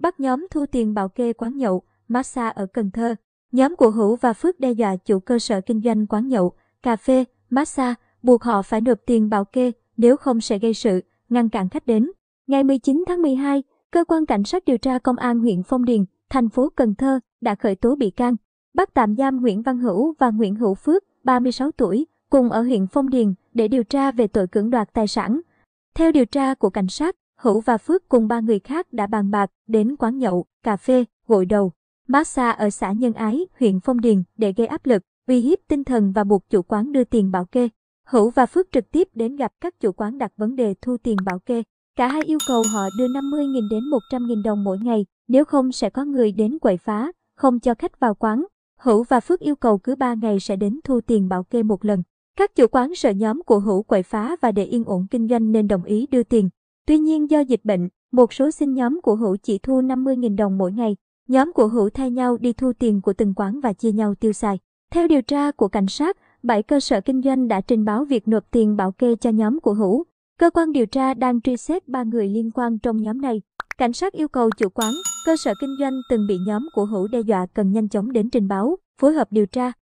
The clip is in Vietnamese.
bắt nhóm thu tiền bảo kê quán nhậu, massage ở Cần Thơ. Nhóm của Hữu và Phước đe dọa chủ cơ sở kinh doanh quán nhậu, cà phê, massage, buộc họ phải nộp tiền bảo kê, nếu không sẽ gây sự, ngăn cản khách đến. Ngày 19 tháng 12, cơ quan cảnh sát điều tra công an huyện Phong Điền, thành phố Cần Thơ đã khởi tố bị can, bắt tạm giam Nguyễn Văn Hữu và Nguyễn Hữu Phước, 36 tuổi, cùng ở huyện Phong Điền để điều tra về tội cưỡng đoạt tài sản. Theo điều tra của cảnh sát, Hữu và Phước cùng ba người khác đã bàn bạc đến quán nhậu, cà phê, gội đầu, massage ở xã Nhân Ái, huyện Phong Điền để gây áp lực, uy hiếp tinh thần và buộc chủ quán đưa tiền bảo kê. Hữu và Phước trực tiếp đến gặp các chủ quán đặt vấn đề thu tiền bảo kê. Cả hai yêu cầu họ đưa 50.000 đến 100.000 đồng mỗi ngày, nếu không sẽ có người đến quậy phá, không cho khách vào quán. Hữu và Phước yêu cầu cứ 3 ngày sẽ đến thu tiền bảo kê một lần. Các chủ quán sợ nhóm của Hữu quậy phá và để yên ổn kinh doanh nên đồng ý đưa tiền. Tuy nhiên do dịch bệnh, một số sinh nhóm của Hữu chỉ thu 50.000 đồng mỗi ngày. Nhóm của Hữu thay nhau đi thu tiền của từng quán và chia nhau tiêu xài. Theo điều tra của cảnh sát, 7 cơ sở kinh doanh đã trình báo việc nộp tiền bảo kê cho nhóm của Hữu. Cơ quan điều tra đang truy xét 3 người liên quan trong nhóm này. Cảnh sát yêu cầu chủ quán, cơ sở kinh doanh từng bị nhóm của Hữu đe dọa cần nhanh chóng đến trình báo, phối hợp điều tra.